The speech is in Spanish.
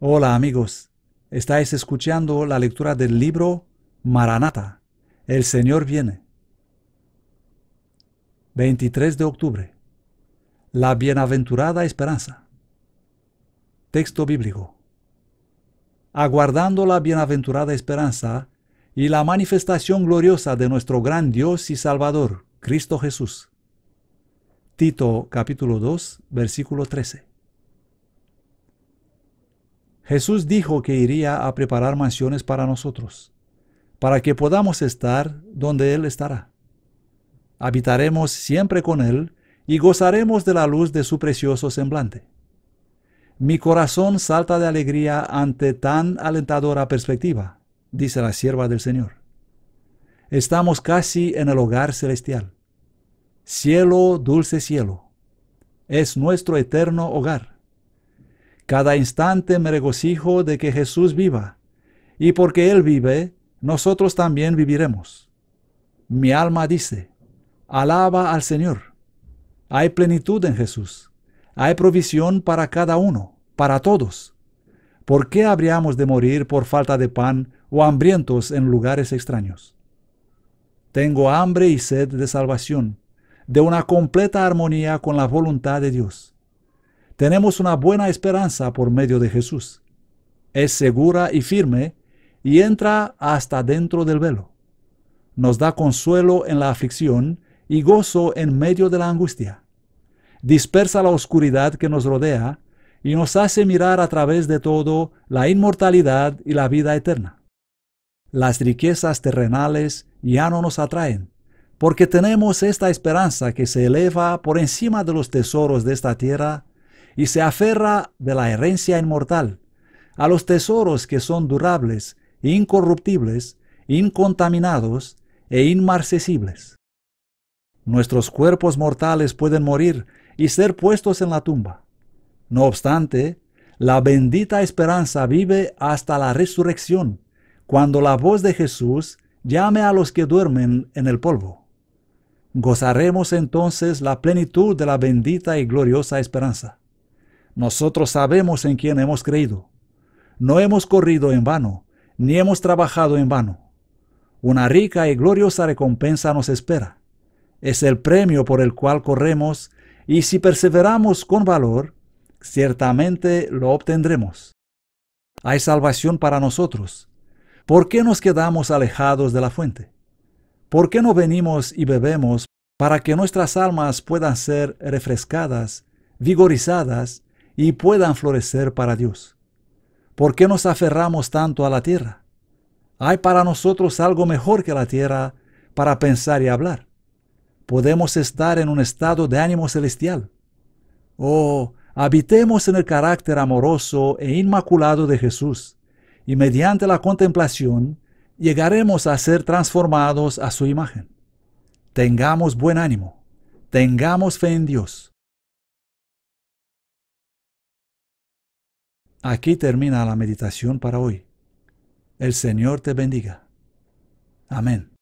Hola amigos, estáis escuchando la lectura del libro Maranata, El Señor viene. 23 de octubre. La bienaventurada esperanza. Texto bíblico. Aguardando la bienaventurada esperanza y la manifestación gloriosa de nuestro gran Dios y Salvador, Cristo Jesús. Tito capítulo 2, versículo 13. Jesús dijo que iría a preparar mansiones para nosotros, para que podamos estar donde Él estará. Habitaremos siempre con Él y gozaremos de la luz de su precioso semblante. Mi corazón salta de alegría ante tan alentadora perspectiva, dice la sierva del Señor. Estamos casi en el hogar celestial. Cielo, dulce cielo, es nuestro eterno hogar. Cada instante me regocijo de que Jesús viva, y porque Él vive, nosotros también viviremos. Mi alma dice, alaba al Señor. Hay plenitud en Jesús. Hay provisión para cada uno, para todos. ¿Por qué habríamos de morir por falta de pan o hambrientos en lugares extraños? Tengo hambre y sed de salvación, de una completa armonía con la voluntad de Dios tenemos una buena esperanza por medio de Jesús. Es segura y firme y entra hasta dentro del velo. Nos da consuelo en la aflicción y gozo en medio de la angustia. Dispersa la oscuridad que nos rodea y nos hace mirar a través de todo la inmortalidad y la vida eterna. Las riquezas terrenales ya no nos atraen, porque tenemos esta esperanza que se eleva por encima de los tesoros de esta tierra y se aferra de la herencia inmortal, a los tesoros que son durables, incorruptibles, incontaminados e inmarcesibles. Nuestros cuerpos mortales pueden morir y ser puestos en la tumba. No obstante, la bendita esperanza vive hasta la resurrección, cuando la voz de Jesús llame a los que duermen en el polvo. Gozaremos entonces la plenitud de la bendita y gloriosa esperanza. Nosotros sabemos en quién hemos creído. No hemos corrido en vano, ni hemos trabajado en vano. Una rica y gloriosa recompensa nos espera. Es el premio por el cual corremos, y si perseveramos con valor, ciertamente lo obtendremos. Hay salvación para nosotros. ¿Por qué nos quedamos alejados de la fuente? ¿Por qué no venimos y bebemos para que nuestras almas puedan ser refrescadas, vigorizadas y puedan florecer para Dios. ¿Por qué nos aferramos tanto a la tierra? Hay para nosotros algo mejor que la tierra para pensar y hablar. Podemos estar en un estado de ánimo celestial. Oh, habitemos en el carácter amoroso e inmaculado de Jesús, y mediante la contemplación llegaremos a ser transformados a su imagen. Tengamos buen ánimo, tengamos fe en Dios, Aquí termina la meditación para hoy. El Señor te bendiga. Amén.